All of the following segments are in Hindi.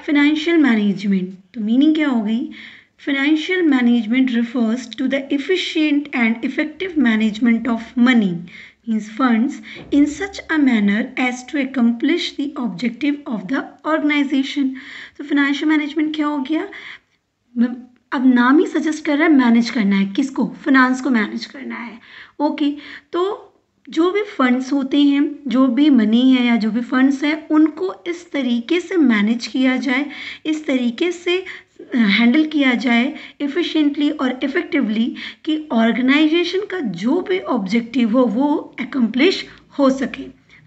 फाइनेंशियल मैनेजमेंट तो मीनिंग क्या हो गई financial management refers to the efficient and effective management of money means funds in such a manner as to accomplish the objective of the organization तो फाइनेंशियल मैनेजमेंट क्या हो गया मतलब, अब नाम ही सजेस्ट कर रहा है मैनेज करना है किसको फिनांस को मैनेज करना है ओके okay, तो जो भी फंड्स होते हैं जो भी मनी है या जो भी फंड्स हैं उनको इस तरीके से मैनेज किया जाए इस तरीके से हैंडल किया जाए इफ़िशेंटली और इफ़ेक्टिवली कि ऑर्गेनाइजेशन का जो भी ऑब्जेक्टिव हो वो एकम्प्लिश हो सके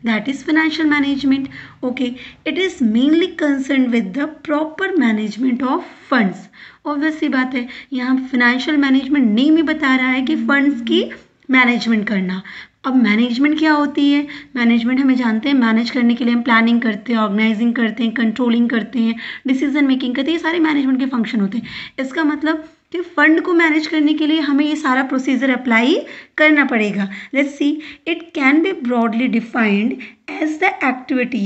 that is financial management okay it is mainly concern with the proper management of funds obvious ही बात है यहाँ फाइनेंशियल मैनेजमेंट नेम ही बता रहा है कि फंड्स की मैनेजमेंट करना अब मैनेजमेंट क्या होती है मैनेजमेंट हमें जानते हैं मैनेज करने के लिए हम प्लानिंग करते हैं ऑर्गेनाइजिंग करते हैं कंट्रोलिंग करते हैं डिसीजन मेकिंग करते हैं ये सारे मैनेजमेंट के फंक्शन होते हैं इसका मतलब कि फंड को मैनेज करने के लिए हमें ये सारा प्रोसीजर अप्लाई करना पड़ेगा let's see it can be broadly defined as the activity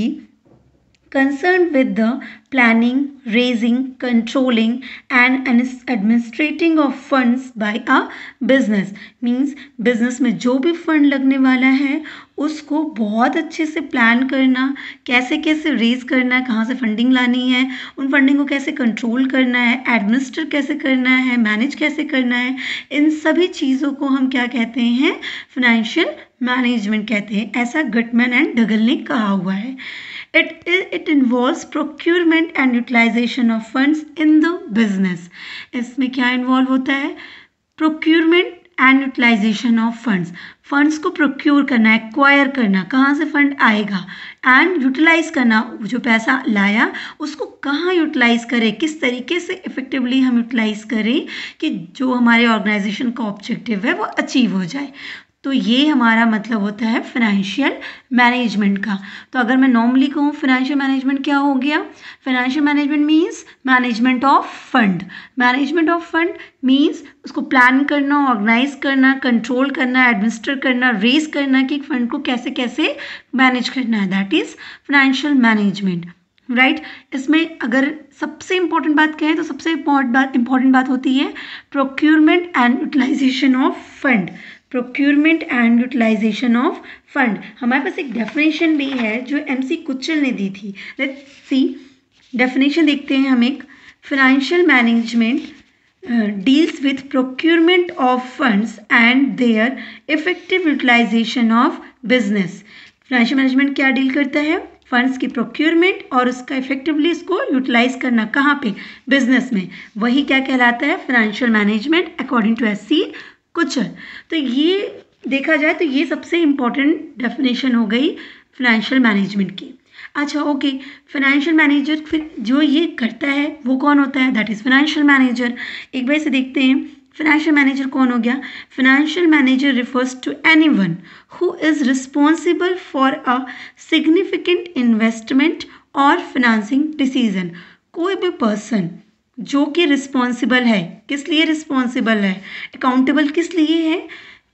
concerned with the planning, raising, controlling and administrating of funds by a business means business में जो भी fund लगने वाला है उसको बहुत अच्छे से प्लान करना कैसे कैसे रेज करना है कहाँ से फंडिंग लानी है उन फंडिंग को कैसे कंट्रोल करना है एडमिनिस्टर कैसे करना है मैनेज कैसे करना है इन सभी चीज़ों को हम क्या कहते हैं फाइनेंशियल मैनेजमेंट कहते हैं ऐसा गटमैन एंड डगल ने कहा हुआ है It, it involve procurement and utilization of funds in the business इसमें क्या इन्वॉल्व होता है procurement and utilization of funds funds को प्रोक्योर करना एक्वायर करना कहाँ से फंड आएगा एंड यूटिलाइज करना जो पैसा लाया उसको कहाँ यूटिलाइज करें किस तरीके से इफ़ेक्टिवली हम यूटिलाइज करें कि जो हमारे ऑर्गेनाइजेशन का ऑब्जेक्टिव है वो अचीव हो जाए तो ये हमारा मतलब होता है फाइनेंशियल मैनेजमेंट का तो अगर मैं नॉर्मली कहूँ फाइनेंशियल मैनेजमेंट क्या हो गया financial management means management of fund management of fund means उसको प्लान करना ऑर्गेनाइज करना कंट्रोल करना एडमिनिस्टर करना रेस करना कि फंड को कैसे कैसे मैनेज करना है that is financial management right right? इसमें अगर सबसे इम्पोर्टेंट बात कहें तो सबसे इंपॉर्टेंट बात इम्पॉर्टेंट बात होती है procurement and utilization of fund procurement and utilization of fund हमारे पास एक डेफिनेशन भी है जो एम सी कुचल ने दी थी सी डेफिनेशन देखते हैं हम एक financial management deals with procurement of funds and their effective utilization of business financial management क्या डील करता है फंड्स की प्रोक्योरमेंट और उसका इफेक्टिवली इसको यूटिलाइज करना कहाँ पे बिजनेस में वही क्या कहलाता है financial management according to S C कुछ तो ये देखा जाए तो ये सबसे इम्पॉर्टेंट डेफिनेशन हो गई फाइनेंशियल मैनेजमेंट की अच्छा ओके फाइनेंशियल मैनेजर फिर जो ये करता है वो कौन होता है दैट इज़ फाइनेंशियल मैनेजर एक बार से देखते हैं फाइनेंशियल मैनेजर कौन हो गया financial manager refers to anyone who is responsible for a significant investment और फिनांसिंग डिसीजन कोई भी पर्सन जो कि रिस्पॉन्सिबल है किस लिए रिस्पॉन्सिबल है अकाउंटेबल किस लिए है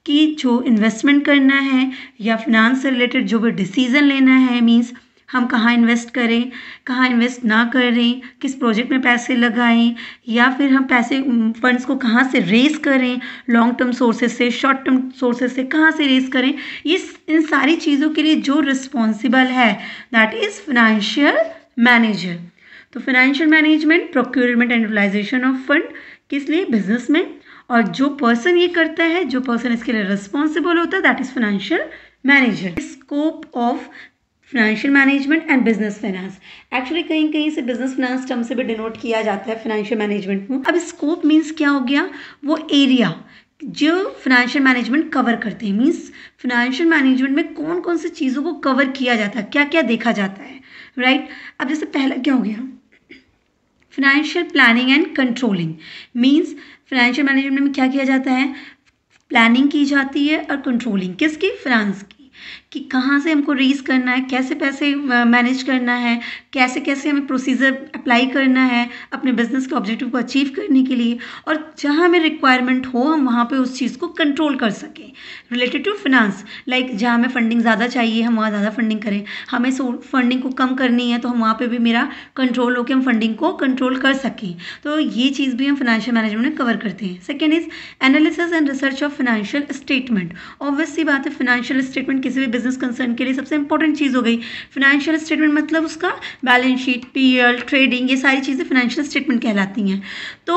कि जो इन्वेस्टमेंट करना है या फिनांस से रिलेटेड जो भी डिसीज़न लेना है मीन्स हम कहाँ इन्वेस्ट करें कहाँ इन्वेस्ट ना करें किस प्रोजेक्ट में पैसे लगाएं या फिर हम पैसे फंड्स को कहाँ से रेस करें लॉन्ग टर्म सोर्सेज से शॉर्ट टर्म सोर्सेज से कहाँ से रेस करें ये इन सारी चीज़ों के लिए जो रिस्पॉन्सिबल है दैट इज़ फिनंशियल मैनेजर तो financial management procurement and utilization of fund किस लिए बिजनेस में और जो पर्सन ये करता है जो पर्सन इसके लिए रिस्पॉन्सिबल होता है that is financial manager scope of financial management and business finance actually कहीं कहीं से बिजनेस फाइनेंस टर्म से भी डिनोट किया जाता है फाइनेंशियल मैनेजमेंट को अब स्कोप मीन्स क्या हो गया वो एरिया जो फाइनेंशियल मैनेजमेंट कवर करते हैं मीन्स फाइनेंशियल मैनेजमेंट में कौन कौन सी चीज़ों को कवर किया जाता है क्या क्या देखा जाता है राइट right? अब जैसे पहला क्या हो गया financial planning and controlling means financial management में क्या किया जाता है प्लानिंग की जाती है और कंट्रोलिंग किसकी फ्रांस की कि कहाँ से हमको रेज करना है कैसे पैसे मैनेज करना है कैसे कैसे हमें प्रोसीजर अप्लाई करना है अपने बिजनेस के ऑब्जेक्टिव को अचीव करने के लिए और जहाँ हमें रिक्वायरमेंट हो हम वहाँ पे उस चीज़ को कंट्रोल कर सकें रिलेटेड टू फिनांस लाइक जहाँ हमें फंडिंग ज़्यादा चाहिए हम वहाँ ज़्यादा फंडिंग करें हमें फंडिंग को कम करनी है तो हम वहाँ पर भी मेरा कंट्रोल हो कि हम फंडिंग को कंट्रोल कर सकें तो ये चीज़ भी हम फाइनेंशियल मैनेजमेंट में कवर करते हैं second is analysis and research of financial statement obviously बात है फाइनेंशियल स्टेटमेंट किसी भी बिजनेस कंसर्न के लिए सबसे इंपॉर्टेंट चीज़ हो गई फाइनेंशियल स्टेटमेंट मतलब उसका बैलेंस शीट पी ट्रेडिंग ये सारी चीज़ें फाइनेंशियल स्टेटमेंट कहलाती हैं तो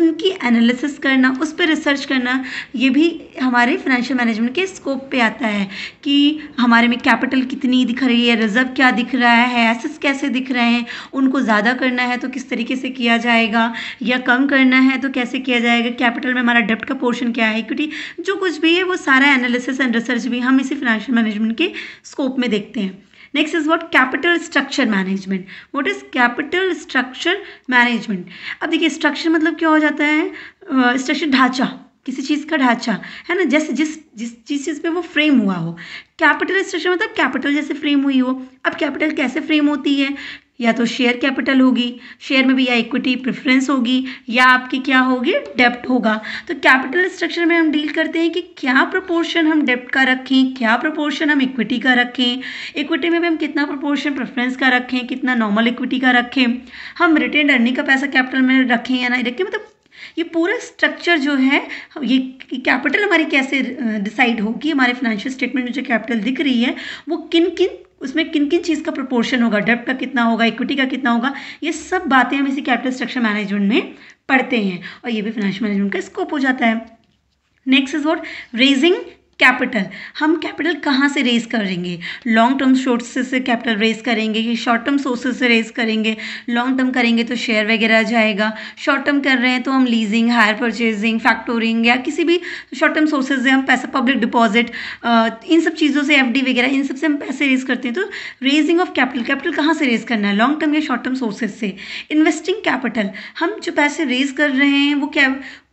उनकी एनालिसिस करना उस पर रिसर्च करना ये भी हमारे फाइनेंशियल मैनेजमेंट के स्कोप पे आता है कि हमारे में कैपिटल कितनी दिख रही है रिजर्व क्या दिख रहा है एसेस कैसे दिख रहे हैं उनको ज़्यादा करना है तो किस तरीके से किया जाएगा या कम करना है तो कैसे किया जाएगा कैपिटल में हमारा डेप्ट का पोर्शन क्या है इक्विटी जो कुछ भी है वो सारा एनालिसिस एंड रिसर्च भी हम इसी फाइनेंशियल मैनेजमेंट के स्कोप में देखते हैं next is what capital structure management what is capital structure management अब देखिए structure मतलब क्या हो जाता है स्ट्रक्चर ढांचा किसी चीज़ का ढांचा है ना जैसे जिस जिस जिस चीज़ पे वो फ्रेम हुआ हो कैपिटल स्ट्रक्चर मतलब कैपिटल जैसे फ्रेम हुई हो अब कैपिटल कैसे फ्रेम होती है या तो शेयर कैपिटल होगी शेयर में भी या इक्विटी प्रेफरेंस होगी या आपकी क्या होगी डेप्ट होगा तो कैपिटल स्ट्रक्चर में हम डील करते हैं कि क्या प्रपोर्शन हम डेप्ट का रखें क्या प्रपोर्शन हम इक्विटी का रखें इक्विटी में भी हम कितना प्रपोर्शन प्रेफरेंस का रखें कितना नॉर्मल इक्विटी का रखें हम रिटेन अर्निंग का पैसा कैपिटल में रखें या ना रखें मतलब ये पूरा स्ट्रक्चर जो है ये कैपिटल हमारी कैसे डिसाइड होगी हमारे फाइनेंशियल स्टेटमेंट में जो कैपिटल दिख रही है वो किन किन उसमें किन किन चीज़ का प्रोपोर्शन होगा डेप्ट का कितना होगा इक्विटी का कितना होगा ये सब बातें हम इसी कैपिटल स्ट्रक्चर मैनेजमेंट में पढ़ते हैं और ये भी फाइनेंशियल मैनेजमेंट का स्कोप हो जाता है next is what raising capital हम कैपिटल कहाँ से रेज करेंगे लॉन्ग टर्म सोर्सेस से कैपिटल रेज करेंगे कि शॉर्ट टर्म सोर्सेज से रेज करेंगे लॉन्ग टर्म करेंगे तो शेयर वगैरह जाएगा शॉर्ट टर्म कर रहे हैं तो हम लीजिंग हायर परचेजिंग फैक्टोरिंग या किसी भी शॉर्ट टर्म सोर्सेज से हम पैसा पब्लिक डिपॉजिट इन सब चीज़ों से एफ वगैरह इन सब से हम पैसे रेज करते हैं तो रेजिंग ऑफ कैपिटल कैपिटल कहाँ से रेज करना है लॉन्ग टर्म या शॉर्ट टर्म सोर्सेज से इन्वेस्टिंग कैपिटल हम जो पैसे रेज कर रहे हैं वो क्या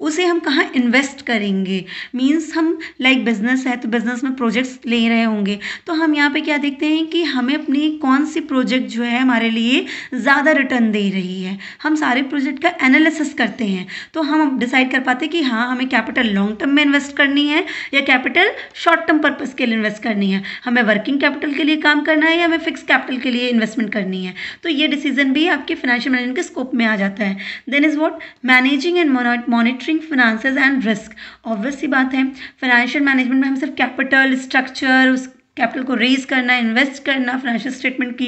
उसे हम कहाँ इन्वेस्ट करेंगे मीन्स हम लाइक like बिजनेस है तो बिजनेस में प्रोजेक्ट्स ले रहे होंगे तो हम यहाँ पे क्या देखते हैं कि हमें अपनी कौन सी प्रोजेक्ट जो है हमारे लिए ज़्यादा रिटर्न दे रही है हम सारे प्रोजेक्ट का एनालिसिस करते हैं तो हम डिसाइड कर पाते हैं कि हाँ हमें कैपिटल लॉन्ग टर्म में इन्वेस्ट करनी है या कैपिटल शॉर्ट टर्म पर्पज़ के लिए इन्वेस्ट करनी है हमें वर्किंग कैपिटल के लिए काम करना है या हमें फिक्स कैपिटल के लिए इन्वेस्टमेंट करनी है तो ये डिसीजन भी आपके फाइनेंशियल मैनेजमेंट के स्कोप में आ जाता है then is what managing and monitoring managing finances and risk obvious सी बात है फाइनेंशियल मैनेजमेंट में हम सिर्फ कैपिटल स्ट्रक्चर उस कैपिटल को रेज करना इन्वेस्ट करना फाइनेंशियल स्टेटमेंट की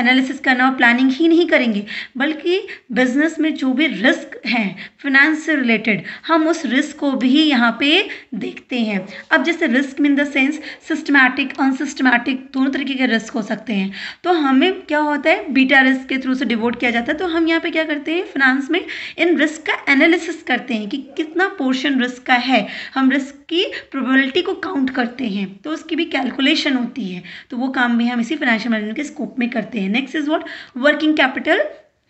एनालिसिस करना और प्लानिंग ही नहीं करेंगे बल्कि बिजनेस में जो भी रिस्क हैं फिनेंस से रिलेटेड हम उस रिस्क को भी यहाँ पे देखते हैं अब जैसे risk in the sense systematic unsystematic दोनों तरीके के रिस्क हो सकते हैं तो हमें क्या होता है बीटा रिस्क के थ्रू से डिवोट किया जाता है तो हम यहाँ पर क्या करते हैं फाइनेंस में इन रिस्क का एनालिसिस करते हैं कि कितना पोर्शन रिस्क का है हम रिस्क की प्रोबेबिलिटी को काउंट करते हैं तो उसकी भी कैलकुलेशन जनरेशन होती है तो वो काम भी हम इसी फाइनेंशियल मैनेजमेंट के स्कोप में करते हैं next is what working capital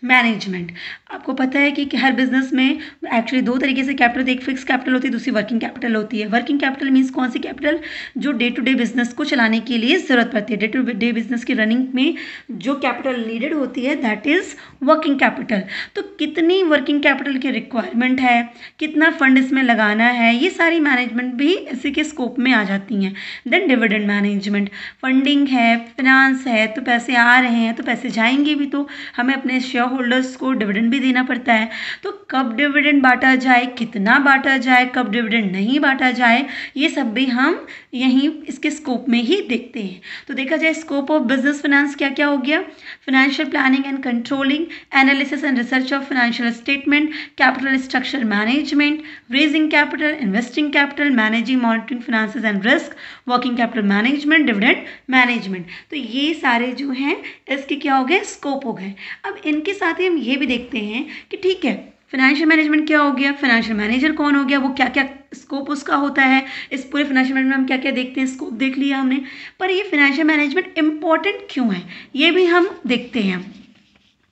management आपको पता है कि हर बिजनेस में एक्चुअली दो तरीके से कैपिटल होती है एक फिक्स कैपिटल होती है दूसरी वर्किंग कैपिटल होती है वर्किंग कैपिटल मीन्स कौन सी कैपिटल जो डे टू डे बिजनेस को चलाने के लिए ज़रूरत पड़ती है डे टू डे बिजनेस की रनिंग में जो कैपिटल नीडेड होती है दैट इज़ वर्किंग कैपिटल तो कितनी वर्किंग कैपिटल की रिक्वायरमेंट है कितना फंड इसमें लगाना है ये सारी मैनेजमेंट भी इसी के स्कोप में आ जाती हैं देन डिविडेंड मैनेजमेंट फंडिंग है फिनांस है तो पैसे आ रहे हैं तो पैसे जाएंगे भी तो हमें अपने शेयर होल्डर्स को डिविडेंड भी देना पड़ता है तो कब डिविडेंड बांटा जाए कितना बांटा जाए कब डिविडेंड नहीं बांटा जाए ये सब भी हम यहीं इसके स्कोप में ही देखते हैं तो देखा जाए स्कोप ऑफ बिजनेस फाइनेंस क्या क्या हो गया financial planning and controlling analysis and research of financial statement capital structure management raising capital investing capital managing monitoring finance and risk working capital management dividend management तो ये सारे जो हैं इसके क्या हो गए स्कोप हो गए अब इनके साथ ही हम ये भी देखते हैं कि ठीक है फाइनेंशियल मैनेजमेंट क्या हो गया फाइनेंशियल मैनेजर कौन हो गया वो क्या क्या स्कोप उसका होता है इस पूरे फाइनेंशियल मैनेजमेंट में हम क्या क्या देखते हैं स्कोप देख लिया हमने पर ये फाइनेंशियल मैनेजमेंट इम्पॉर्टेंट क्यों है ये भी हम देखते हैं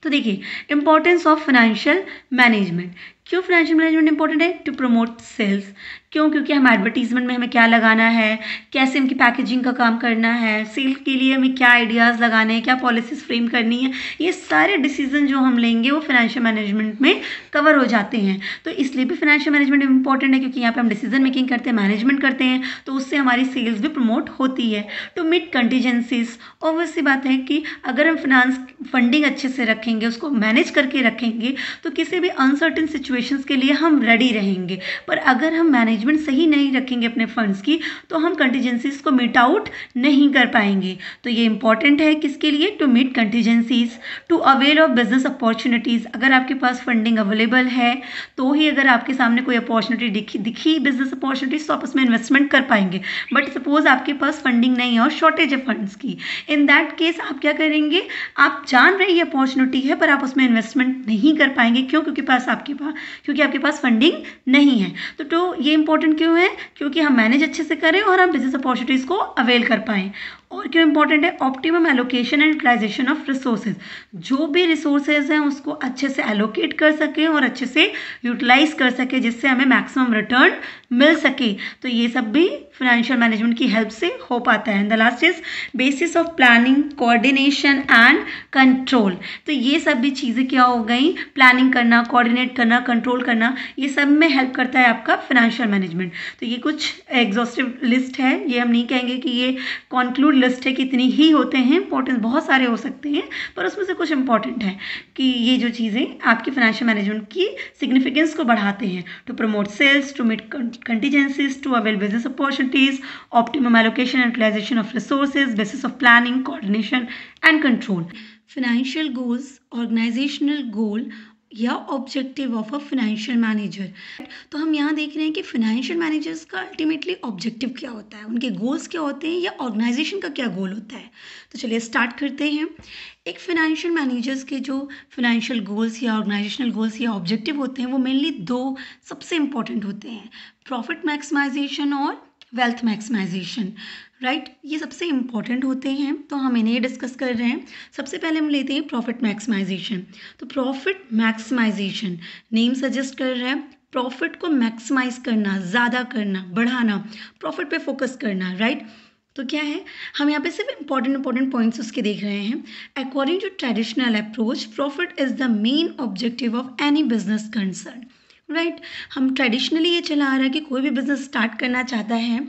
तो देखिए इंपॉर्टेंस ऑफ फाइनेंशियल मैनेजमेंट क्यों फाइनेंशियल मैनेजमेंट इंपॉर्टेंट है टू प्रमोट सेल्स क्यों क्योंकि हम एडवर्टीज़मेंट में हमें क्या लगाना है कैसे उनकी पैकेजिंग का काम करना है सेल के लिए हमें क्या आइडियाज़ लगाने हैं क्या पॉलिसीज़ फ्रेम करनी है ये सारे डिसीजन जो हम लेंगे वो फाइनेंशियल मैनेजमेंट में कवर हो जाते हैं तो इसलिए भी फाइनेंशियल मैनेजमेंट इंपॉर्टेंट है क्योंकि यहाँ पर हम डिसीजन मेकिंग करते हैं मैनेजमेंट करते हैं तो उससे हमारी सेल्स भी प्रमोट होती है टू मिट कंटीजेंसीज वैसी बात है कि अगर हम फिनांस फंडिंग अच्छे से रखेंगे उसको मैनेज करके रखेंगे तो किसी भी अनसर्टन सिचुएशंस के लिए हम रेडी रहेंगे पर अगर हम मैनेज मैनेजमेंट सही नहीं रखेंगे अपने फंड्स की तो हम कंटीजेंसीज को मीट आउट नहीं कर पाएंगे तो ये इंपॉर्टेंट है किसके लिए to meet contingencies to avail of business opportunities अगर आपके पास फंडिंग अवेलेबल है तो ही अगर आपके सामने कोई अपॉर्चुनिटी दिखी दिखी बिजनेस अपॉर्चुनिटीज़ तो आप उसमें इन्वेस्टमेंट कर पाएंगे बट सपोज आपके पास फंडिंग नहीं है और शॉर्टेज है फंड्स की इन दैट केस आप क्या करेंगे आप जान रहे ये अपॉर्चुनिटी है पर आप उसमें इन्वेस्टमेंट नहीं कर पाएंगे क्यों क्योंकि पास आपके पास क्योंकि आपके पास फंडिंग नहीं है तो, तो ये इंपॉर्टेंट इंपॉर्टेंट क्यों है क्योंकि हम मैनेज अच्छे से करें और हम बिजनेस अपॉर्चुनिटीज़ को अवेल कर पाएँ और क्यों इंपॉर्टेंट है optimum allocation and utilization of resources जो भी रिसोर्सेज हैं उसको अच्छे से एलोकेट कर सकें और अच्छे से यूटिलाइज कर सके जिससे हमें मैक्सिमम रिटर्न मिल सके तो ये सब भी फाइनेंशियल मैनेजमेंट की हेल्प से हो पाता है and the last is basis of planning coordination and control तो ये सब भी चीज़ें क्या हो गई प्लानिंग करना कोऑर्डिनेट करना कंट्रोल करना ये सब में हेल्प करता है आपका फाइनेंशियल मैनेजमेंट तो ये कुछ एग्जॉस्टिव लिस्ट है ये हम नहीं कहेंगे कि ये कॉन्क्लूड लिस्ट है कि इतनी ही होते हैं इंपॉर्टेंस बहुत सारे हो सकते हैं पर उसमें से कुछ इंपॉर्टेंट है कि ये जो चीज़ें आपकी फाइनेंशियल मैनेजमेंट की सिग्निफिकेंस को बढ़ाते हैं to promote sales to meet contingencies to avail business opportunities optimum allocation utilization of resources basis of planning coordination and control financial goals organizational goal या objective of a financial manager तो हम यहाँ देख रहे हैं कि फाइनेंशियल मैनेजर्स का अल्टीमेटली ऑब्जेक्टिव क्या होता है उनके गोल्स क्या होते हैं या ऑर्गेनाइजेशन का क्या गोल होता है तो चलिए स्टार्ट करते हैं एक फाइनेंशियल मैनेजर्स के जो फाइनेंशियल गोल्स या ऑर्गेनाइजेशनल गोल्स या ऑब्जेक्टिव होते हैं वो मेनली दो सबसे इंपॉर्टेंट होते हैं प्रॉफिट मैक्सिमाइजेशन और वेल्थ मैक्सिमाइजेशन राइट ये सबसे इम्पॉर्टेंट होते हैं तो हम इन्हें डिस्कस कर रहे हैं सबसे पहले हम लेते हैं प्रॉफिट मैक्सिमाइजेशन तो प्रॉफिट मैक्सिमाइजेशन नेम सजेस्ट कर रहे हैं प्रॉफिट को मैक्सिमाइज करना ज़्यादा करना बढ़ाना प्रॉफिट पे फोकस करना राइट right? तो क्या है हम यहाँ पे सिर्फ इंपॉर्टेंट इंपॉर्टेंट पॉइंट्स उसके देख रहे हैं according to traditional approach profit is the main objective of any business concern right right? हम ट्रेडिशनली ये चला आ रहा है कि कोई भी बिज़नेस स्टार्ट करना चाहता है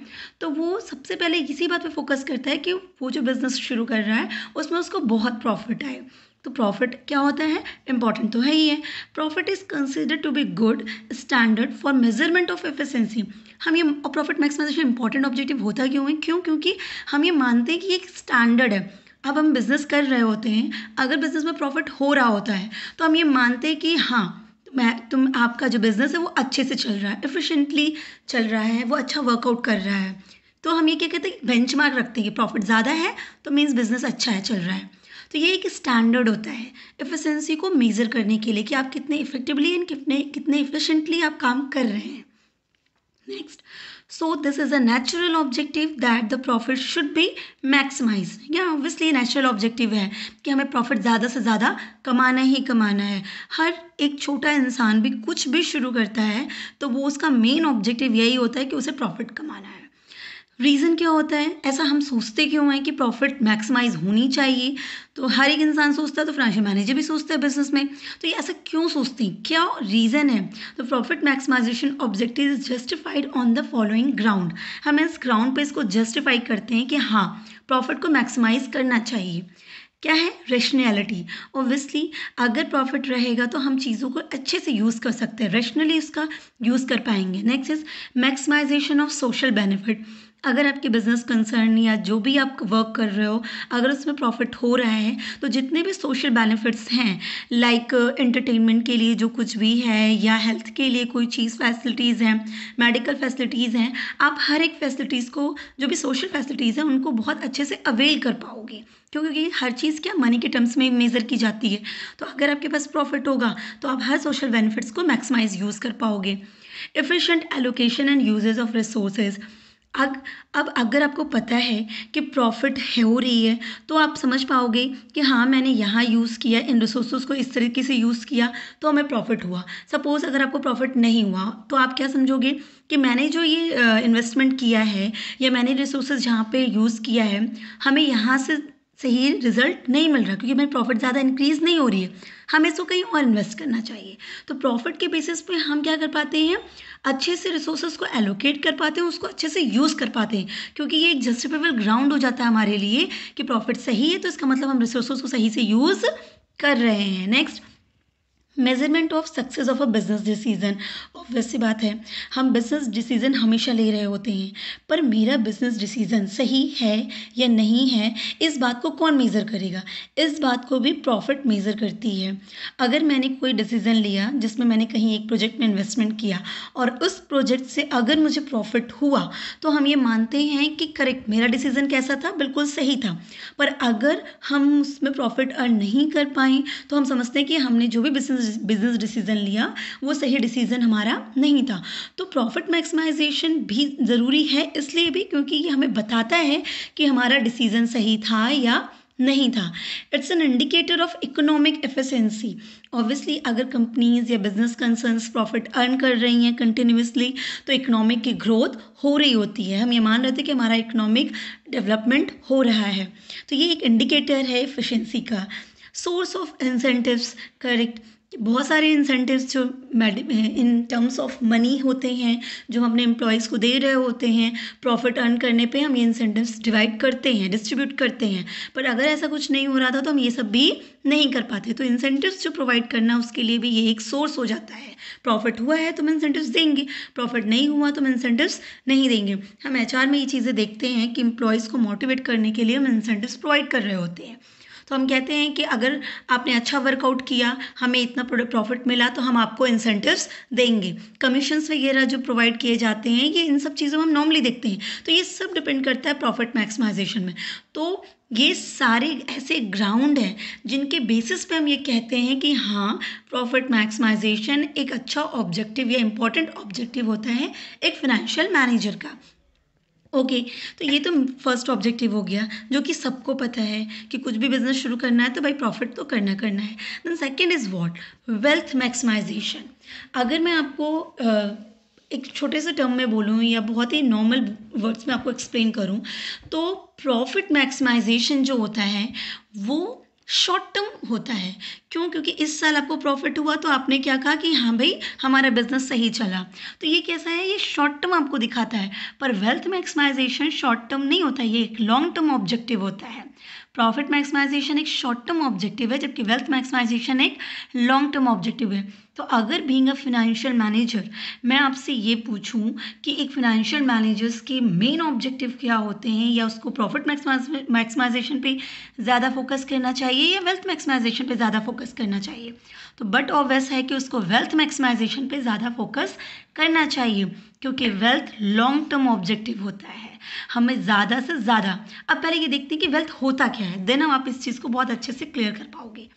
तो वो सबसे पहले इसी बात पे फोकस करता है कि वो जो बिज़नेस शुरू कर रहा है उसमें उसको बहुत प्रॉफिट आए तो प्रॉफिट क्या होता है इंपॉर्टेंट तो है ही है profit is consider to be good standard for measurement of efficiency हम ये प्रॉफिट मैक्सिमाइजेशन इंपॉर्टेंट ऑब्जेक्टिव होता क्यों है क्यों क्योंकि हम ये मानते हैं कि एक स्टैंडर्ड है अब हम बिज़नेस कर रहे होते हैं अगर बिज़नेस में प्रॉफिट हो रहा होता है तो हम ये मानते हैं कि हाँ मैं तुम आपका जो बिज़नेस है वो अच्छे से चल रहा है एफिशिएंटली चल रहा है वो अच्छा वर्कआउट कर रहा है तो हम ये क्या कहते हैं बेंच मार्क रखते हैं कि प्रॉफिट ज़्यादा है तो मीन्स बिज़नेस अच्छा है चल रहा है तो ये एक स्टैंडर्ड होता है एफिशिएंसी को मेज़र करने के लिए कि आप कितने इफेक्टिवली एंड कितने कितने इफिशेंटली आप काम कर रहे हैं next So this is a natural objective that the profit should be maximized. yeah obviously natural objective है कि हमें profit ज़्यादा से ज़्यादा कमाना ही कमाना है हर एक छोटा इंसान भी कुछ भी शुरू करता है तो वो उसका main objective यही होता है कि उसे profit कमाना है रीज़न क्या होता है ऐसा हम सोचते क्यों हैं कि प्रॉफिट मैक्सिमाइज होनी चाहिए तो हर एक इंसान सोचता है तो फाइनेंशियल मैनेजर भी सोचते हैं बिजनेस में तो ये ऐसा क्यों सोचते हैं क्या रीज़न है तो profit maximization objective is justified on the following ground हम इस ग्राउंड पे इसको जस्टिफाई करते हैं कि हाँ प्रॉफिट को मैक्सिमाइज करना चाहिए क्या है रेशनैलिटी ओबियसली अगर प्रॉफिट रहेगा तो हम चीज़ों को अच्छे से यूज़ कर सकते हैं रेशनली उसका यूज़ कर पाएंगे next is maximization of social benefit अगर आपके बिजनेस कंसर्न या जो भी आप वर्क कर रहे हो अगर उसमें प्रॉफिट हो रहा है तो जितने भी सोशल बेनिफिट्स हैं लाइक एंटरटेनमेंट uh, के लिए जो कुछ भी है या हेल्थ के लिए कोई चीज़ फैसिलिटीज़ हैं मेडिकल फैसिलिटीज़ हैं आप हर एक फैसिलिटीज़ को जो भी सोशल फैसिलिटीज़ हैं उनको बहुत अच्छे से अवेल कर पाओगे क्योंकि हर चीज़ क्या मनी के टर्म्स में मेज़र की जाती है तो अगर आपके पास प्रॉफिट होगा तो आप हर सोशल बेनिफिट्स को मैक्सिमाइज यूज़ कर पाओगे efficient allocation and usages of resources अग अब अगर आपको पता है कि प्रॉफिट है हो रही है तो आप समझ पाओगे कि हाँ मैंने यहाँ यूज़ किया इन रिसोर्सेज को इस तरीके से यूज़ किया तो हमें प्रॉफिट हुआ सपोज़ अगर आपको प्रॉफिट नहीं हुआ तो आप क्या समझोगे कि मैंने जो ये इन्वेस्टमेंट किया है या मैंने रिसोर्सेज यहाँ पे यूज़ किया है हमें यहाँ से सही रिजल्ट नहीं मिल रहा क्योंकि मेरी प्रॉफिट ज़्यादा इंक्रीज़ नहीं हो रही है हमें इसको कहीं और इन्वेस्ट करना चाहिए तो प्रॉफिट के बेसिस पे हम क्या कर पाते हैं अच्छे से रिसोर्सेज को एलोकेट कर पाते हैं उसको अच्छे से यूज़ कर पाते हैं क्योंकि ये एक जस्टिफेबल ग्राउंड हो जाता है हमारे लिए कि प्रॉफिट सही है तो इसका मतलब हम रिसोर्सेज को सही से यूज़ कर रहे हैं next measurement of success of a business decision obvious सी बात है हम बिजनेस डिसीजन हमेशा ले रहे होते हैं पर मेरा बिजनेस डिसीजन सही है या नहीं है इस बात को कौन मेज़र करेगा इस बात को भी प्रॉफिट मेज़र करती है अगर मैंने कोई डिसीजन लिया जिसमें मैंने कहीं एक प्रोजेक्ट में इन्वेस्टमेंट किया और उस प्रोजेक्ट से अगर मुझे प्रॉफिट हुआ तो हम ये मानते हैं कि करेक्ट मेरा डिसीजन कैसा था बिल्कुल सही था पर अगर हम उसमें प्रॉफिट अर्न नहीं कर पाए तो हम समझते हैं कि हमने जो भी बिजनेस बिजनेस डिसीजन लिया वो सही डिसीजन हमारा नहीं था तो प्रॉफिट मैक्सिमाइजेशन भी ज़रूरी है इसलिए भी क्योंकि ये हमें बताता है कि हमारा डिसीजन सही था या नहीं था it's an indicator of economic efficiency obviously अगर कंपनीज या बिजनेस कंसर्न्स प्रॉफिट अर्न कर रही हैं कंटिन्यूसली तो इकोनॉमिक की ग्रोथ हो रही होती है हम ये मान रहे थे कि हमारा इकोनॉमिक डेवलपमेंट हो रहा है तो ये एक इंडिकेटर है एफिशिएंसी का सोर्स ऑफ इंसेंटिव्स करेक्ट कि बहुत सारे इंसेंटिव्स जो इन टर्म्स ऑफ मनी होते हैं जो हमने एम्प्लॉयज़ को दे रहे होते हैं प्रॉफिट अर्न करने पे हम ये इंसेंटिव्स डिवाइड करते हैं डिस्ट्रीब्यूट करते हैं पर अगर ऐसा कुछ नहीं हो रहा था तो हम ये सब भी नहीं कर पाते तो इंसेंटिव्स जो प्रोवाइड करना उसके लिए भी ये एक सोर्स हो जाता है प्रॉफिट हुआ है तो हम इंसेंटिव्स देंगे प्रॉफिट नहीं हुआ तो हम इंसेंटिव्स नहीं देंगे हम एच में ये चीज़ें देखते हैं कि एम्प्लॉयज़ को मोटिवेट करने के लिए हम इंसेंटिव्स प्रोवाइड कर रहे होते हैं तो हम कहते हैं कि अगर आपने अच्छा वर्कआउट किया हमें इतना प्रॉफिट मिला तो हम आपको इंसेंटिव्स देंगे कमीशंस वगैरह जो प्रोवाइड किए जाते हैं ये इन सब चीज़ों में हम नॉर्मली देखते हैं तो ये सब डिपेंड करता है प्रॉफिट मैक्सिमाइजेशन में तो ये सारे ऐसे ग्राउंड हैं जिनके बेसिस पे हम ये कहते हैं कि हाँ प्रॉफिट मैक्सिमाइजेशन एक अच्छा ऑब्जेक्टिव या इम्पॉर्टेंट ऑब्जेक्टिव होता है एक फिनेंशियल मैनेजर का ओके okay, तो ये तो फर्स्ट ऑब्जेक्टिव हो गया जो कि सबको पता है कि कुछ भी बिजनेस शुरू करना है तो भाई प्रॉफिट तो करना करना है then second is what wealth maximization अगर मैं आपको एक छोटे से टर्म में बोलूँ या बहुत ही नॉर्मल वर्ड्स में आपको एक्सप्लेन करूँ तो प्रॉफिट मैक्सिमाइजेशन जो होता है वो शॉर्ट टर्म होता है क्यों क्योंकि इस साल आपको प्रॉफिट हुआ तो आपने क्या कहा कि हाँ भाई हमारा बिजनेस सही चला तो ये कैसा है ये शॉर्ट टर्म आपको दिखाता है पर वेल्थ मैक्सिमाइजेशन शॉर्ट टर्म नहीं होता ये एक लॉन्ग टर्म ऑब्जेक्टिव होता है प्रॉफिट मैक्सिमाइजेशन एक शॉर्ट टर्म ऑब्जेक्टिव है जबकि वेल्थ मैक्सिमाइजेशन एक लॉन्ग टर्म ऑब्जेक्टिव है तो अगर बींग अ फिनेंशियल मैनेजर मैं आपसे ये पूछूं कि एक फिनेंशियल मैनेजर्स के मेन ऑब्जेक्टिव क्या होते हैं या उसको प्रॉफिट मैक्सिमाइजेशन पे ज़्यादा फोकस करना चाहिए या वेल्थ मैक्सिमाइजेशन पे ज़्यादा फोकस करना चाहिए तो बट ऑब्वियस है कि उसको वेल्थ मैक्सिमाइजेशन पे ज़्यादा फोकस करना चाहिए क्योंकि वेल्थ लॉन्ग टर्म ऑब्जेक्टिव होता है हमें ज़्यादा से ज़्यादा अब पहले ये देखते हैं कि वेल्थ होता क्या है देन हम आप इस चीज़ को बहुत अच्छे से क्लियर कर पाओगे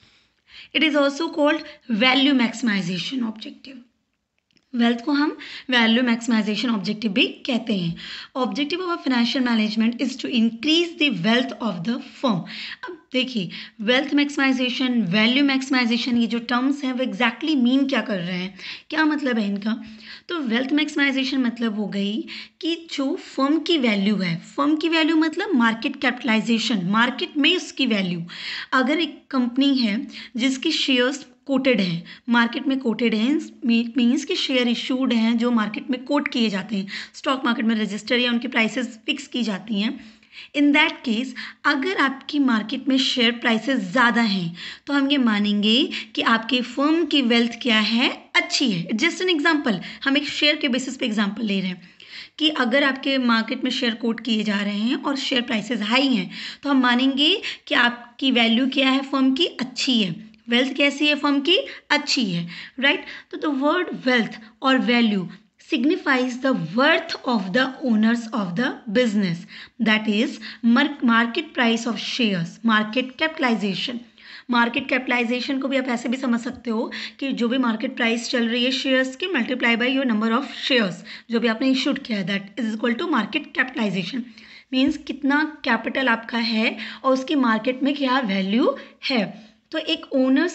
it is also called value maximization objective wealth को हम वैल्यू मैक्सिमाइजेशन ऑब्जेक्टिव भी कहते हैं objective of financial management is to increase the wealth of the firm अब देखिए वेल्थ मैक्सिमाइजेशन वैल्यू मैक्सिमाइजेशन ये जो टर्म्स हैं वो एग्जैक्टली exactly मीन क्या कर रहे हैं क्या मतलब है इनका तो वेल्थ मैक्सिमाइजेशन मतलब हो गई कि जो फर्म की वैल्यू है फर्म की वैल्यू मतलब मार्केट कैपिटलाइजेशन मार्केट में उसकी वैल्यू अगर एक कंपनी है जिसकी शेयर्स कोटेड हैं मार्केट में कोटेड हैं मीन्स कि शेयर इशूड हैं जो मार्केट में कोट किए जाते हैं स्टॉक मार्केट में रजिस्टर या उनकी प्राइसेस फिक्स की जाती हैं इन दैट केस अगर आपकी मार्केट में शेयर प्राइसेस ज़्यादा हैं तो हम ये मानेंगे कि आपके फर्म की वेल्थ क्या है अच्छी है जस्ट एन एग्जाम्पल हम एक शेयर के बेसिस पे एग्जाम्पल ले रहे हैं कि अगर आपके मार्केट में शेयर कोट किए जा रहे हैं और शेयर प्राइसेस हाई हैं तो हम मानेंगे कि आपकी वैल्यू क्या है फर्म की अच्छी है वेल्थ कैसी है फर्म की अच्छी है राइट right? तो द वर्ड वेल्थ और value signifies the worth of the owners of the business that is market price of shares market capitalization market capitalization को भी आप ऐसे भी समझ सकते हो कि जो भी मार्केट प्राइस चल रही है शेयर्स की multiply by your number of shares जो भी आपने इशूड किया है that is equal to market capitalization means कितना कैपिटल आपका है और उसकी मार्केट में क्या वैल्यू है तो एक ओनर्स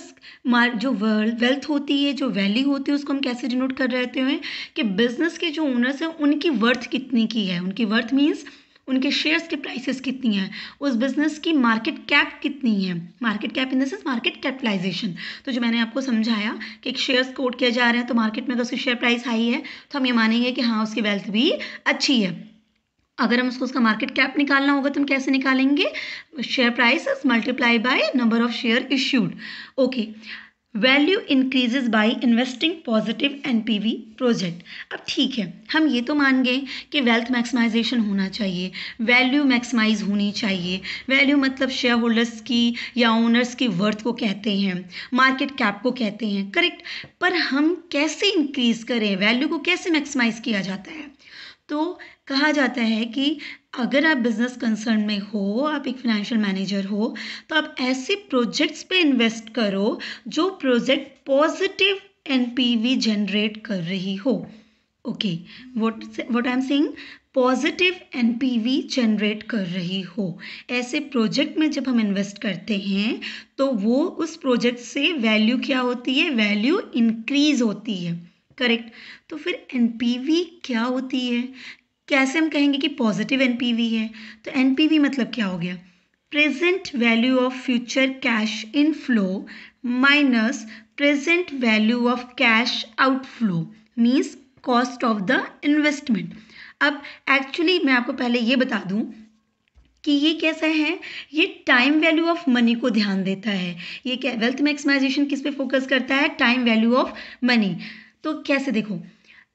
मार जो वेल्थ होती है जो वैल्यू होती है उसको हम कैसे डिनोट कर रहे हैं कि बिजनेस के जो ओनर्स हैं उनकी वर्थ कितनी की है उनकी वर्थ मीन्स उनके शेयर्स के प्राइसेस कितनी है उस बिजनेस की मार्केट कैप कितनी है market cap in the sense market capitalization तो जो मैंने आपको समझाया कि एक शेयर्स कोट किया जा रहे हैं तो मार्केट में अगर उसकी शेयर प्राइस हाई है तो हम ये मानेंगे कि हाँ उसकी वेल्थ भी अच्छी है अगर हम उसको उसका मार्केट कैप निकालना होगा तो हम कैसे निकालेंगे share price multiply by number of share issued okay value increases by investing positive NPV project अब ठीक है हम ये तो मान गए कि वेल्थ मैक्सिमाइजेशन होना चाहिए वैल्यू मैक्सिमाइज होनी चाहिए वैल्यू मतलब शेयर होल्डर्स की या ओनर्स की वर्थ को कहते हैं मार्केट कैप को कहते हैं करेक्ट पर हम कैसे इंक्रीज करें वैल्यू को कैसे मैक्सिमाइज किया जाता है तो कहा जाता है कि अगर आप बिजनेस कंसर्न में हो आप एक फाइनेंशियल मैनेजर हो तो आप ऐसे प्रोजेक्ट्स पे इन्वेस्ट करो जो प्रोजेक्ट पॉजिटिव एनपीवी जनरेट कर रही हो okay what what I am saying positive NPV generate कर रही हो ऐसे प्रोजेक्ट में जब हम इन्वेस्ट करते हैं तो वो उस प्रोजेक्ट से वैल्यू क्या होती है वैल्यू इंक्रीज होती है करेक्ट तो फिर एनपीवी क्या होती है कैसे हम कहेंगे कि पॉजिटिव एन है तो एन मतलब क्या हो गया present value of future cash inflow minus present value of cash outflow means cost of the investment अब एक्चुअली मैं आपको पहले ये बता दूं कि ये कैसा है ये टाइम वैल्यू ऑफ मनी को ध्यान देता है ये क्या वेल्थ मैक्सिमाइजेशन किस पे फोकस करता है टाइम वैल्यू ऑफ मनी तो कैसे देखो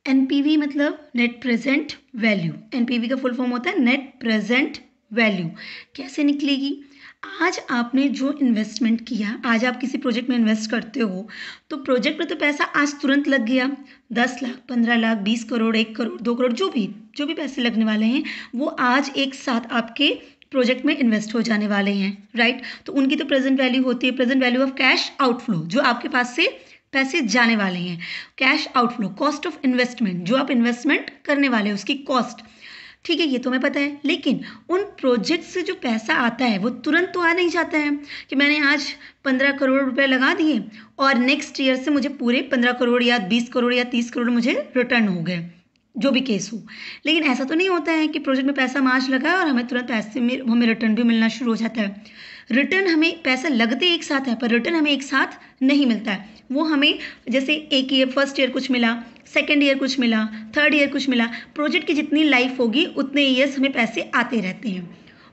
एनपीवी मतलब नेट प्रेजेंट वैल्यू एनपीवी का फुल फॉर्म होता है नेट प्रेजेंट वैल्यू कैसे निकलेगी आज आपने जो इन्वेस्टमेंट किया आज आप किसी प्रोजेक्ट में इन्वेस्ट करते हो तो प्रोजेक्ट में तो पैसा आज तुरंत लग गया दस लाख पंद्रह लाख बीस करोड़ एक करोड़ दो करोड़ जो भी जो भी पैसे लगने वाले हैं वो आज एक साथ आपके प्रोजेक्ट में इन्वेस्ट हो जाने वाले हैं राइट तो उनकी तो प्रेजेंट वैल्यू होती है present value of cash outflow जो आपके पास से पैसे जाने वाले हैं cash outflow cost of investment जो आप इन्वेस्टमेंट करने वाले हैं उसकी कॉस्ट ठीक है ये तो हमें पता है लेकिन उन प्रोजेक्ट से जो पैसा आता है वो तुरंत तो आ नहीं जाता है कि मैंने आज पंद्रह करोड़ रुपए लगा दिए और नेक्स्ट ईयर से मुझे पूरे पंद्रह करोड़ या बीस करोड़ या तीस करोड़ मुझे रिटर्न हो गए जो भी केस हो लेकिन ऐसा तो नहीं होता है कि प्रोजेक्ट में पैसा मार्च लगा और हमें तुरंत पैसे में हमें रिटर्न भी मिलना शुरू हो जाता है रिटर्न हमें पैसा लगते एक साथ है पर रिटर्न हमें एक साथ नहीं मिलता है वो हमें जैसे एक ईयर फर्स्ट ईयर कुछ मिला सेकेंड ईयर कुछ मिला थर्ड ईयर कुछ मिला प्रोजेक्ट की जितनी लाइफ होगी उतने ईयर्स हमें पैसे आते रहते हैं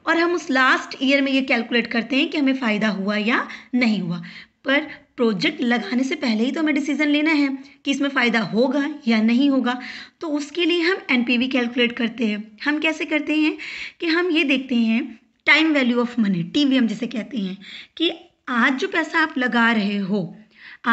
और हम उस लास्ट ईयर में ये कैलकुलेट करते हैं कि हमें फ़ायदा हुआ या नहीं हुआ पर प्रोजेक्ट लगाने से पहले ही तो हमें डिसीजन लेना है कि इसमें फ़ायदा होगा या नहीं होगा तो उसके लिए हम एन कैलकुलेट करते हैं हम कैसे करते हैं कि हम ये देखते हैं टाइम वैल्यू ऑफ मनी एम जिसे कहते हैं कि आज जो पैसा आप लगा रहे हो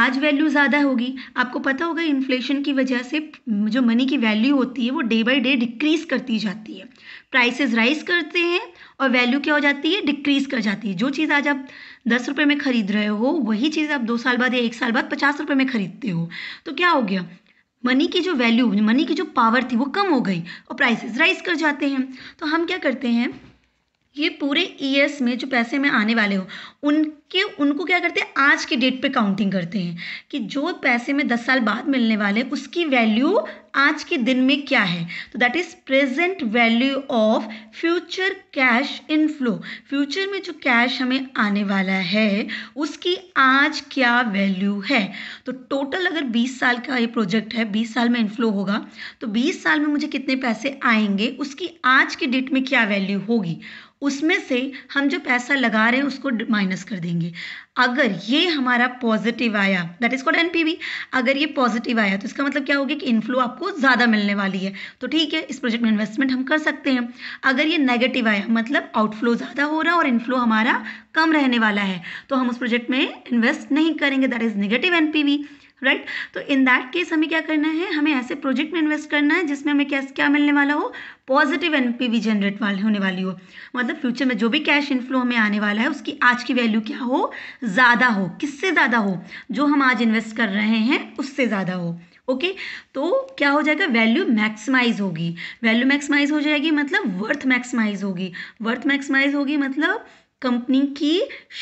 आज वैल्यू ज़्यादा होगी आपको पता होगा इन्फ्लेशन की वजह से जो मनी की वैल्यू होती है वो डे बाई डे डिक्रीज़ करती जाती है प्राइसेस राइज करते हैं और वैल्यू क्या हो जाती है डिक्रीज़ कर जाती है जो चीज़ आज आप दस रुपये में ख़रीद रहे हो वही चीज़ आप दो साल बाद या एक साल बाद पचास रुपये में ख़रीदते हो तो क्या हो गया मनी की जो वैल्यू मनी की जो पावर थी वो कम हो गई और प्राइसेस राइज कर जाते हैं तो हम क्या करते हैं ये पूरे ईयर्स में जो पैसे में आने वाले हो उनके उनको क्या करते हैं आज के डेट पे काउंटिंग करते हैं कि जो पैसे में दस साल बाद मिलने वाले उसकी वैल्यू आज के दिन में क्या है तो that is present value of future cash inflow future में जो कैश हमें आने वाला है उसकी आज क्या वैल्यू है तो टोटल अगर 20 साल का ये प्रोजेक्ट है 20 साल में इनफ्लो होगा तो 20 साल में मुझे कितने पैसे आएंगे उसकी आज के डेट में क्या वैल्यू होगी उसमें से हम जो पैसा लगा रहे हैं उसको माइनस कर देंगे अगर ये हमारा पॉजिटिव आया दैट इज कॉल्ड एनपीवी अगर ये पॉजिटिव आया तो इसका मतलब क्या होगा कि इनफ्लो आपको ज़्यादा मिलने वाली है तो ठीक है इस प्रोजेक्ट में इन्वेस्टमेंट हम कर सकते हैं अगर ये नेगेटिव आया मतलब आउटफ्लो ज़्यादा हो रहा है और इनफ्लो हमारा कम रहने वाला है तो हम उस प्रोजेक्ट में इन्वेस्ट नहीं करेंगे that is negative NPV right right? तो इन दैट केस हमें क्या करना है हमें ऐसे प्रोजेक्ट में इन्वेस्ट करना है जिसमें हमें कैसे क्या मिलने वाला हो पॉजिटिव एनपीवी जनरेट वाले होने वाली हो मतलब फ्यूचर में जो भी कैश इनफ्लो हमें आने वाला है उसकी आज की वैल्यू क्या हो ज़्यादा हो किससे ज़्यादा हो जो हम आज इन्वेस्ट कर रहे हैं उससे ज़्यादा हो ओके okay? तो क्या हो जाएगा वैल्यू मैक्सिमाइज होगी वैल्यू मैक्सिमाइज हो जाएगी मतलब वर्थ मैक्सिमाइज होगी वर्थ मैक्सिमाइज होगी मतलब कंपनी की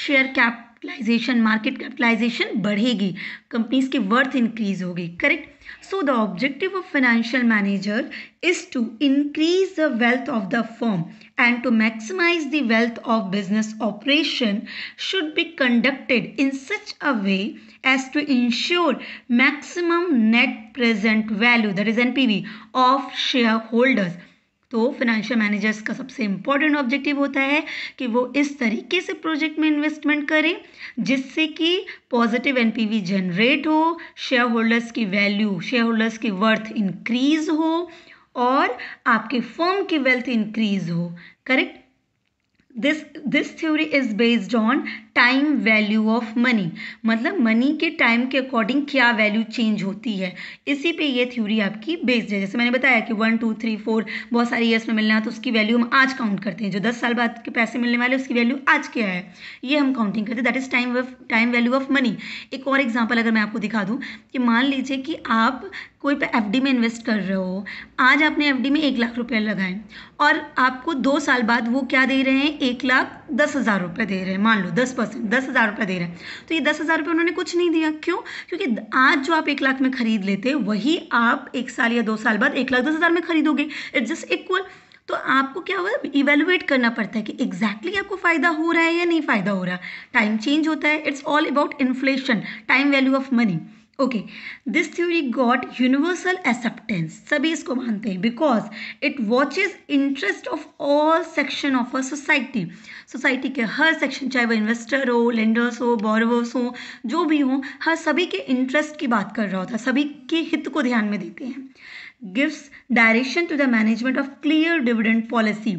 share cap capitalization market capitalization बढ़ेगी कंपनीज की वर्थ इंक्रीज होगी correct so the objective of financial manager is to increase the wealth of the firm and to maximize the wealth of business operation should be conducted in such a way as to ensure maximum net present value that is N P V of share holders तो फाइनेंशियल मैनेजर्स का सबसे इम्पॉर्टेंट ऑब्जेक्टिव होता है कि वो इस तरीके से प्रोजेक्ट में इन्वेस्टमेंट करें जिससे कि पॉजिटिव एनपीवी जनरेट हो शेयर होल्डर्स की वैल्यू शेयर होल्डर्स की वर्थ इंक्रीज हो और आपके फर्म की वेल्थ इंक्रीज हो correct this this theory is based on time value of money मतलब मनी के टाइम के अकॉर्डिंग क्या वैल्यू चेंज होती है इसी पे ये थ्योरी आपकी बेस्ड है जैसे मैंने बताया कि वन टू थ्री फोर बहुत सारे ईयर्स में मिलना है तो उसकी वैल्यू हम आज काउंट करते हैं जो दस साल बाद के पैसे मिलने वाले उसकी वैल्यू आज क्या है ये हम काउंटिंग करते हैं that is time time value of money एक और एग्जाम्पल अगर मैं आपको दिखा दूँ कि मान लीजिए कि आप कोई एफ डी में इन्वेस्ट कर रहे हो आज आपने एफ डी में एक लाख रुपये लगाए और आपको दो साल बाद वो क्या दे रहे हैं एक लाख दस हज़ार रुपये दे रहे हैं मान लो दस परसेंट दस हज़ार रुपया दे रहे हैं तो ये दस हज़ार रुपये उन्होंने कुछ नहीं दिया क्यों क्योंकि आज जो आप एक लाख में खरीद लेते वही आप एक साल या दो साल बाद एक लाख दस हज़ार में खरीदोगे इट्स जस्ट इक्वल तो आपको क्या हुआ इवेलुएट करना पड़ता है कि एग्जैक्टली exactly आपको फ़ायदा हो रहा है या नहीं फ़ायदा हो रहा टाइम चेंज होता है it's all about inflation time value of money okay this theory got universal acceptance सभी इसको मानते हैं because it watches interest of all section of a society society के हर सेक्शन चाहे वो इन्वेस्टर हो लेंडर्स हो बॉरवर्स हो जो भी हो हर सभी के इंटरेस्ट की बात कर रहा होता है सभी के हित को ध्यान में देते हैं gives direction to the management of clear dividend policy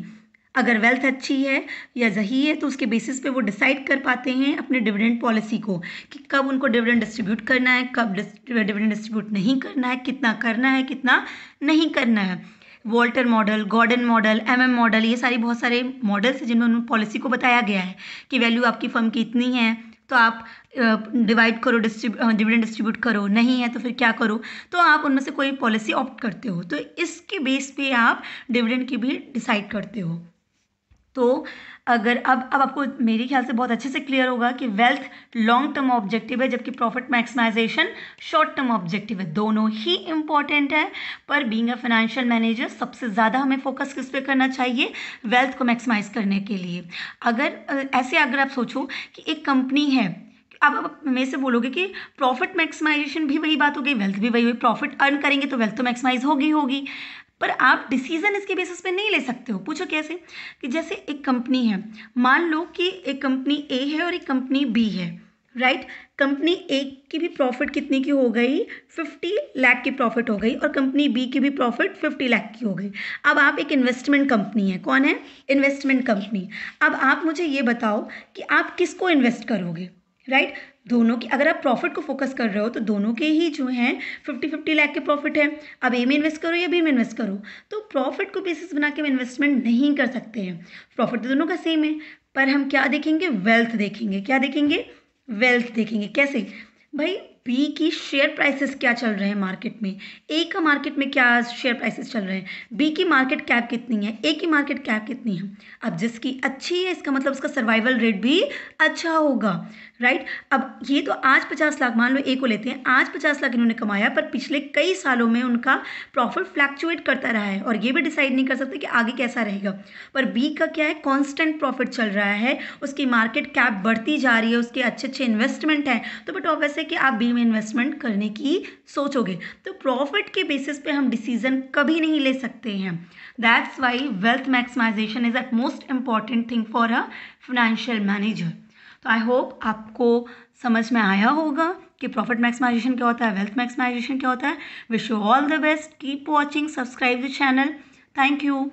अगर वेल्थ अच्छी है या जही है तो उसके बेसिस पे वो डिसाइड कर पाते हैं अपने डिविडेंड पॉलिसी को कि कब उनको डिविडेंड डिस्ट्रीब्यूट करना है कब डिविडेंड डिस्ट्रीब्यूट नहीं करना है कितना करना है कितना नहीं करना है Walter model Gordon model MM model ये सारी बहुत सारे मॉडल्स हैं जिनमें उन पॉलिसी को बताया गया है कि वैल्यू आपकी फर्म की इतनी है तो आप डिवाइड करो डिविडेंड डिस्ट्रीब्यूट करो नहीं है तो फिर क्या करो तो आप उनमें से कोई पॉलिसी ऑप्ट करते हो तो इसके बेस पे आप डिविडेंड की भी डिसाइड करते हो तो अगर अब अब आपको मेरे ख्याल से बहुत अच्छे से क्लियर होगा कि वेल्थ लॉन्ग टर्म ऑब्जेक्टिव है जबकि profit maximization short term objective है दोनों ही इंपॉर्टेंट है पर बीइंग अ फाइनेंशियल मैनेजर सबसे ज़्यादा हमें फोकस किस पे करना चाहिए वेल्थ को मैक्सिमाइज करने के लिए अगर ऐसे अगर आप सोचो कि एक कंपनी है अब आप मेरे से बोलोगे कि प्रॉफिट मैक्सिमाइजेशन भी वही बात हो गई वेल्थ भी वही हुई प्रॉफिट अर्न करेंगे तो वेल्थ तो मैक्सिमाइज होगी होगी पर आप डिसीजन इसके बेसिस पे नहीं ले सकते हो पूछो कैसे कि जैसे एक कंपनी है मान लो कि एक कंपनी ए है और एक कंपनी बी है राइट कंपनी ए की भी प्रॉफिट कितने की हो गई फिफ्टी लाख की प्रॉफिट हो गई और कंपनी बी की भी प्रॉफिट फिफ्टी लाख की हो गई अब आप एक इन्वेस्टमेंट कंपनी है कौन है इन्वेस्टमेंट कंपनी अब आप मुझे ये बताओ कि आप किसको इन्वेस्ट करोगे राइट right? दोनों की अगर आप प्रॉफिट को फोकस कर रहे हो तो दोनों के ही जो हैं फिफ्टी फिफ्टी लाख के प्रॉफिट है अब ए में इन्वेस्ट करो या बी में इन्वेस्ट करो तो प्रॉफिट को बेसिस बना के हम इन्वेस्टमेंट नहीं कर सकते हैं प्रॉफिट तो दोनों का सेम है पर हम क्या देखेंगे वेल्थ देखेंगे क्या देखेंगे वेल्थ देखेंगे कैसे भाई बी की शेयर प्राइसेस क्या चल रहे हैं मार्केट में ए का मार्केट में क्या शेयर प्राइसेस चल रहे हैं बी की मार्केट कैप कितनी है ए की मार्केट कैप कितनी है अब जिसकी अच्छी है इसका मतलब उसका सर्वाइवल रेट भी अच्छा होगा राइट अब ये तो आज पचास लाख मान लो ए को लेते हैं आज पचास लाख इन्होंने कमाया पर पिछले कई सालों में उनका प्रॉफिट फ्लैक्चुएट करता रहा है और ये भी डिसाइड नहीं कर सकते कि आगे कैसा रहेगा पर बी का क्या है कॉन्स्टेंट प्रॉफिट चल रहा है उसकी मार्केट कैप बढ़ती जा रही है उसके अच्छे अच्छे इन्वेस्टमेंट हैं तो बट ऑब्वियस है कि आप बी कंपनी में इन्वेस्टमेंट करने की सोचोगे तो प्रॉफिट के बेसिस पे हम डिसीजन कभी नहीं ले सकते हैं that's why wealth maximization is at most important thing for a financial manager तो आई होप आपको समझ में आया होगा कि प्रॉफिट मैक्सिमाइजेशन क्या होता है वेल्थ मैक्सिमाइजेशन क्या होता है wish you all the best keep watching subscribe the channel thank you